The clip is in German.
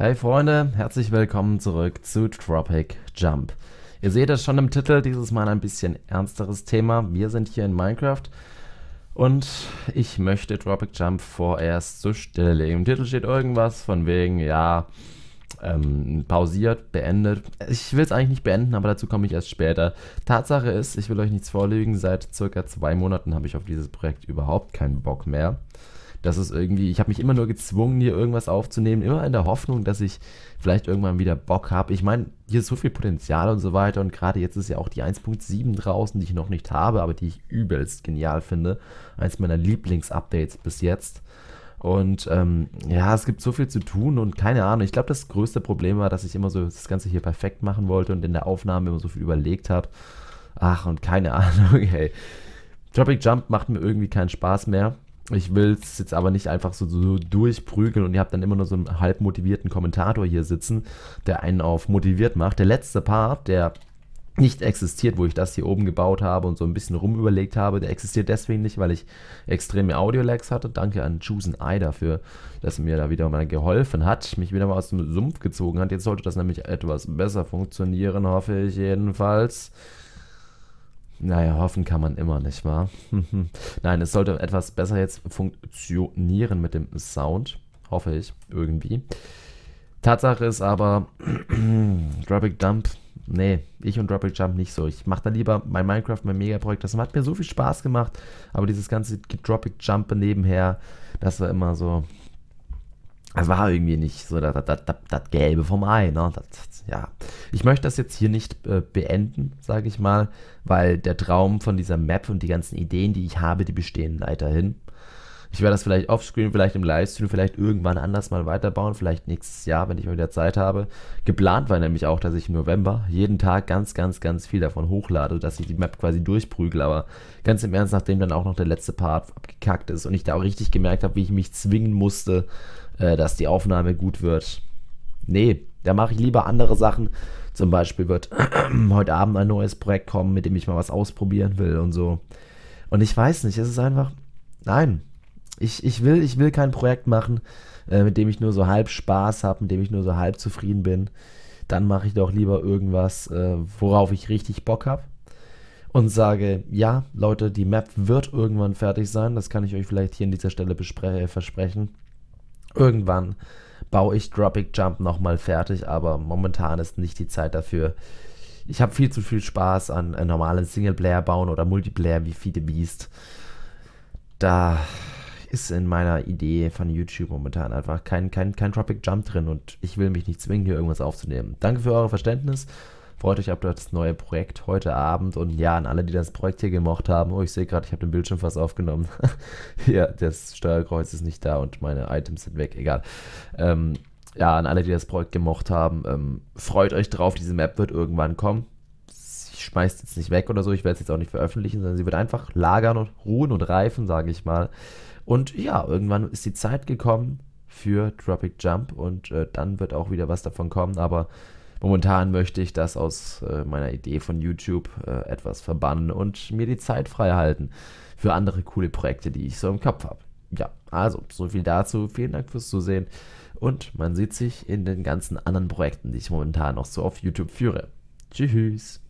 Hey Freunde, herzlich willkommen zurück zu Tropic Jump. Ihr seht es schon im Titel, dieses Mal ein bisschen ernsteres Thema. Wir sind hier in Minecraft und ich möchte Tropic Jump vorerst so stilllegen. Im Titel steht irgendwas von wegen, ja, ähm, pausiert, beendet. Ich will es eigentlich nicht beenden, aber dazu komme ich erst später. Tatsache ist, ich will euch nichts vorlügen, seit circa zwei Monaten habe ich auf dieses Projekt überhaupt keinen Bock mehr. Das ist irgendwie, ich habe mich immer nur gezwungen, hier irgendwas aufzunehmen, immer in der Hoffnung, dass ich vielleicht irgendwann wieder Bock habe. Ich meine, hier ist so viel Potenzial und so weiter und gerade jetzt ist ja auch die 1.7 draußen, die ich noch nicht habe, aber die ich übelst genial finde. Eins meiner Lieblingsupdates bis jetzt. Und ähm, ja, es gibt so viel zu tun und keine Ahnung. Ich glaube, das größte Problem war, dass ich immer so das Ganze hier perfekt machen wollte und in der Aufnahme immer so viel überlegt habe. Ach, und keine Ahnung, hey. Tropic Jump macht mir irgendwie keinen Spaß mehr ich will es jetzt aber nicht einfach so, so, durchprügeln und ihr habt dann immer nur so einen halb motivierten Kommentator hier sitzen, der einen auf motiviert macht. Der letzte Part, der nicht existiert, wo ich das hier oben gebaut habe und so ein bisschen rumüberlegt habe, der existiert deswegen nicht, weil ich extreme Audio-Lags hatte. Danke an Jusen Eye dafür, dass er mir da wieder mal geholfen hat, mich wieder mal aus dem Sumpf gezogen hat. Jetzt sollte das nämlich etwas besser funktionieren, hoffe ich jedenfalls. Naja, hoffen kann man immer, nicht wahr? Nein, es sollte etwas besser jetzt funktionieren mit dem Sound. Hoffe ich, irgendwie. Tatsache ist aber, Dropback Jump, nee, ich und Dropback Jump nicht so. Ich mache da lieber mein Minecraft, mein Megaprojekt. Das hat mir so viel Spaß gemacht, aber dieses ganze Dropback Jump nebenher, das war immer so, es war irgendwie nicht so das, das, das, das Gelbe vom Ei. Ne? ja. Ich möchte das jetzt hier nicht äh, beenden, sage ich mal, weil der Traum von dieser Map und die ganzen Ideen, die ich habe, die bestehen weiterhin. Ich werde das vielleicht offscreen, vielleicht im Livestream, vielleicht irgendwann anders mal weiterbauen, vielleicht nächstes Jahr, wenn ich mal wieder Zeit habe. Geplant war nämlich auch, dass ich im November jeden Tag ganz, ganz, ganz viel davon hochlade, dass ich die Map quasi durchprügle, aber ganz im Ernst, nachdem dann auch noch der letzte Part abgekackt ist und ich da auch richtig gemerkt habe, wie ich mich zwingen musste, äh, dass die Aufnahme gut wird. Nee, da mache ich lieber andere Sachen. Zum Beispiel wird heute Abend ein neues Projekt kommen, mit dem ich mal was ausprobieren will und so. Und ich weiß nicht, es ist einfach, nein, ich, ich, will, ich will kein Projekt machen, äh, mit dem ich nur so halb Spaß habe, mit dem ich nur so halb zufrieden bin. Dann mache ich doch lieber irgendwas, äh, worauf ich richtig Bock habe. Und sage, ja, Leute, die Map wird irgendwann fertig sein. Das kann ich euch vielleicht hier an dieser Stelle äh, versprechen. Irgendwann baue ich Dropic Jump nochmal fertig, aber momentan ist nicht die Zeit dafür. Ich habe viel zu viel Spaß an, an äh, normalen Singleplayer bauen oder Multiplayer wie Feed the Beast. Da ist in meiner Idee von YouTube momentan einfach kein, kein, kein Tropic Jump drin und ich will mich nicht zwingen, hier irgendwas aufzunehmen. Danke für eure Verständnis. Freut euch auf das neue Projekt heute Abend und ja, an alle, die das Projekt hier gemocht haben. Oh, ich sehe gerade, ich habe den Bildschirm fast aufgenommen. ja, das Steuerkreuz ist nicht da und meine Items sind weg, egal. Ähm, ja, an alle, die das Projekt gemocht haben, ähm, freut euch drauf, diese Map wird irgendwann kommen ich schmeiße es jetzt nicht weg oder so, ich werde es jetzt auch nicht veröffentlichen, sondern sie wird einfach lagern und ruhen und reifen, sage ich mal. Und ja, irgendwann ist die Zeit gekommen für Tropic Jump und äh, dann wird auch wieder was davon kommen, aber momentan möchte ich das aus äh, meiner Idee von YouTube äh, etwas verbannen und mir die Zeit frei halten für andere coole Projekte, die ich so im Kopf habe. Ja, also, so viel dazu. Vielen Dank fürs Zusehen und man sieht sich in den ganzen anderen Projekten, die ich momentan noch so auf YouTube führe. Tschüss.